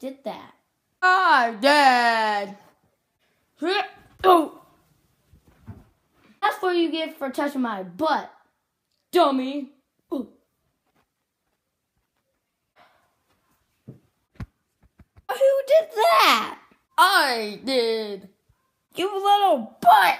did that? I did. Oh. That's what you get for touching my butt, dummy. Who did that? I did. You little butt.